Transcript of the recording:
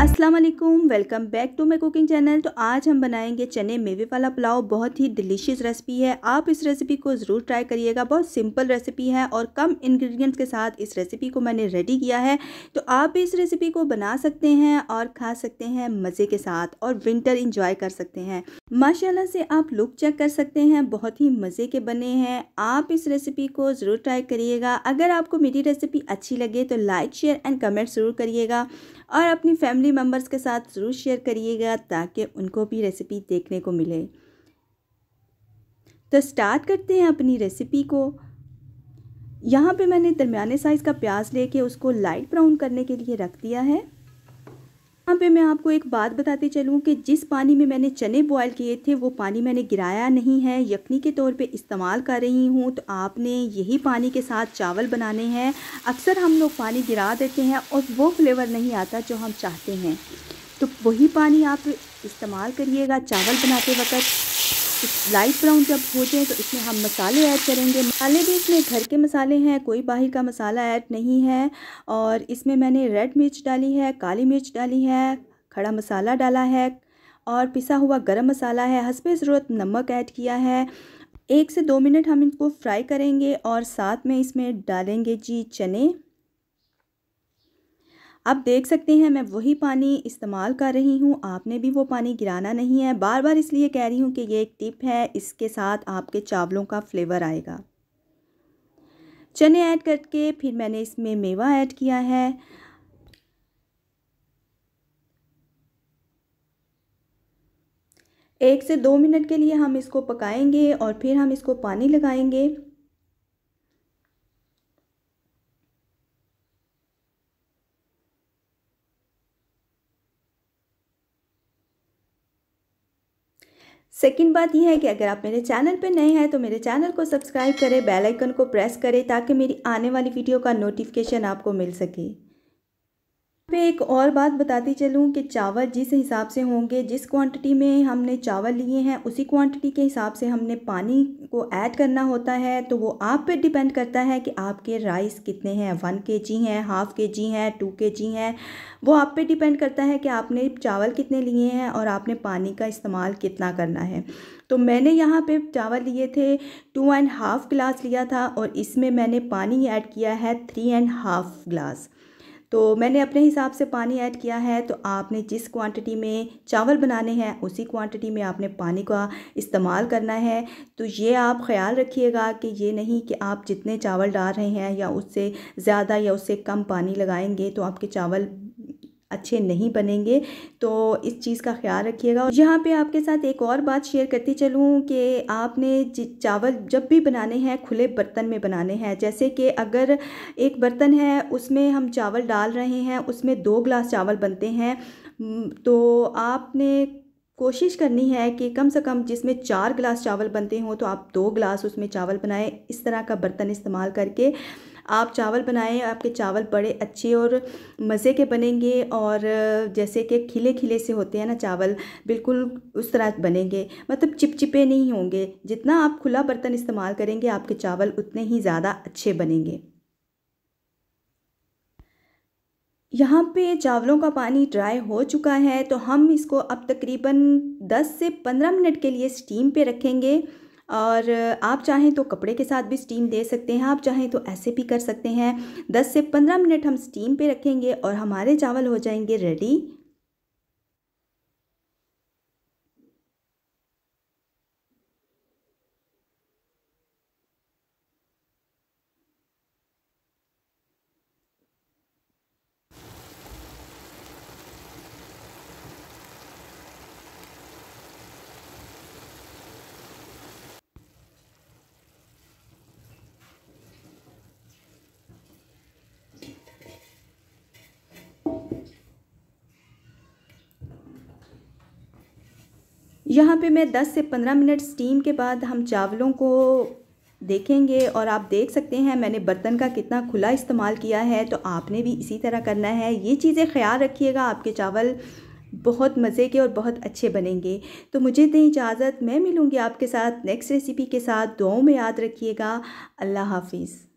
अस्सलाम वालेकुम welcome back to my cooking channel तो आज हम बनाएंगे चने मेवे वाला पुलाव बहुत ही डिलीशियस रेसिपी है आप इस रेसिपी को ज़रूर ट्राई करिएगा बहुत सिंपल रेसिपी है और कम इंग्रेडिएंट्स के साथ इस रेसिपी को मैंने रेडी किया है तो आप इस रेसिपी को बना सकते हैं और खा सकते हैं मज़े के साथ और विंटर इंजॉय कर सकते हैं माशाल्लाह से आप लुक चेक कर सकते हैं बहुत ही मज़े के बने हैं आप इस रेसिपी को ज़रूर ट्राई करिएगा अगर आपको मेरी रेसिपी अच्छी लगे तो लाइक शेयर एंड कमेंट ज़रूर करिएगा और अपनी फैमिली मेम्बर्स के साथ ज़रूर शेयर करिएगा ताकि उनको भी रेसिपी देखने को मिले तो स्टार्ट करते हैं अपनी रेसिपी को यहाँ पे मैंने दरमियाने साइज़ का प्याज लेके उसको लाइट ब्राउन करने के लिए रख दिया है यहाँ पे मैं आपको एक बात बताते चलूँ कि जिस पानी में मैंने चने बॉयल किए थे वो पानी मैंने गिराया नहीं है यखनी के तौर पे इस्तेमाल कर रही हूँ तो आपने यही पानी के साथ चावल बनाने हैं अक्सर हम लोग पानी गिरा देते हैं और वो फ्लेवर नहीं आता जो हम चाहते हैं तो वही पानी आप इस्तेमाल करिएगा चावल बनाते वक्त लाइट ब्राउन जब हो जाए तो इसमें हम मसाले ऐड करेंगे मसाले भी इसमें घर के मसाले हैं कोई बाहर का मसाला ऐड नहीं है और इसमें मैंने रेड मिर्च डाली है काली मिर्च डाली है खड़ा मसाला डाला है और पिसा हुआ गरम मसाला है हंसपे ज़रूरत नमक ऐड किया है एक से दो मिनट हम इनको फ्राई करेंगे और साथ में इसमें डालेंगे जी चने आप देख सकते हैं मैं वही पानी इस्तेमाल कर रही हूँ आपने भी वो पानी गिराना नहीं है बार बार इसलिए कह रही हूँ कि ये एक टिप है इसके साथ आपके चावलों का फ्लेवर आएगा चने ऐड करके फिर मैंने इसमें मेवा ऐड किया है एक से दो मिनट के लिए हम इसको पकाएंगे और फिर हम इसको पानी लगाएंगे सेकेंड बात यह है कि अगर आप मेरे चैनल पर नए हैं तो मेरे चैनल को सब्सक्राइब करें बेल आइकन को प्रेस करें ताकि मेरी आने वाली वीडियो का नोटिफिकेशन आपको मिल सके पे एक और बात बताती चलूँ कि चावल जिस हिसाब से होंगे जिस क्वांटिटी में हमने चावल लिए हैं उसी क्वांटिटी के हिसाब से हमने पानी को ऐड करना होता है तो वो आप पे डिपेंड करता है कि आपके राइस कितने हैं वन के जी हैं हाफ़ के जी हैं टू के जी हैं वो आप पे डिपेंड करता है कि आपने चावल कितने लिए हैं और आपने पानी का इस्तेमाल कितना करना है तो मैंने यहाँ पे चावल लिए थे टू एंड हाफ़ गिलास लिया था और इसमें मैंने पानी ऐड किया है थ्री एंड हाफ़ गिलास तो मैंने अपने हिसाब से पानी ऐड किया है तो आपने जिस क्वांटिटी में चावल बनाने हैं उसी क्वांटिटी में आपने पानी का इस्तेमाल करना है तो ये आप ख्याल रखिएगा कि ये नहीं कि आप जितने चावल डाल रहे हैं या उससे ज़्यादा या उससे कम पानी लगाएंगे तो आपके चावल अच्छे नहीं बनेंगे तो इस चीज़ का ख्याल रखिएगा यहाँ पे आपके साथ एक और बात शेयर करती चलूँ कि आपने चावल जब भी बनाने हैं खुले बर्तन में बनाने हैं जैसे कि अगर एक बर्तन है उसमें हम चावल डाल रहे हैं उसमें दो ग्लास चावल बनते हैं तो आपने कोशिश करनी है कि कम से कम जिसमें चार गिलास चावल बनते हों तो आप दो गिलास उसमें चावल बनाएं इस तरह का बर्तन इस्तेमाल करके आप चावल बनाएं आपके चावल बड़े अच्छे और मज़े के बनेंगे और जैसे कि खिले खिले से होते हैं ना चावल बिल्कुल उस तरह बनेंगे मतलब चिपचिपे नहीं होंगे जितना आप खुला बर्तन इस्तेमाल करेंगे आपके चावल उतने ही ज़्यादा अच्छे बनेंगे यहाँ पे चावलों का पानी ड्राई हो चुका है तो हम इसको अब तकरीबन 10 से 15 मिनट के लिए स्टीम पे रखेंगे और आप चाहें तो कपड़े के साथ भी स्टीम दे सकते हैं आप चाहें तो ऐसे भी कर सकते हैं 10 से 15 मिनट हम स्टीम पे रखेंगे और हमारे चावल हो जाएंगे रेडी यहाँ पे मैं 10 से 15 मिनट स्टीम के बाद हम चावलों को देखेंगे और आप देख सकते हैं मैंने बर्तन का कितना खुला इस्तेमाल किया है तो आपने भी इसी तरह करना है ये चीज़ें ख्याल रखिएगा आपके चावल बहुत मज़े के और बहुत अच्छे बनेंगे तो मुझे दें इजाज़त मैं मिलूँगी आपके साथ नेक्स्ट रेसिपी के साथ दुआओं में याद रखिएगा अल्लाह हाफिज़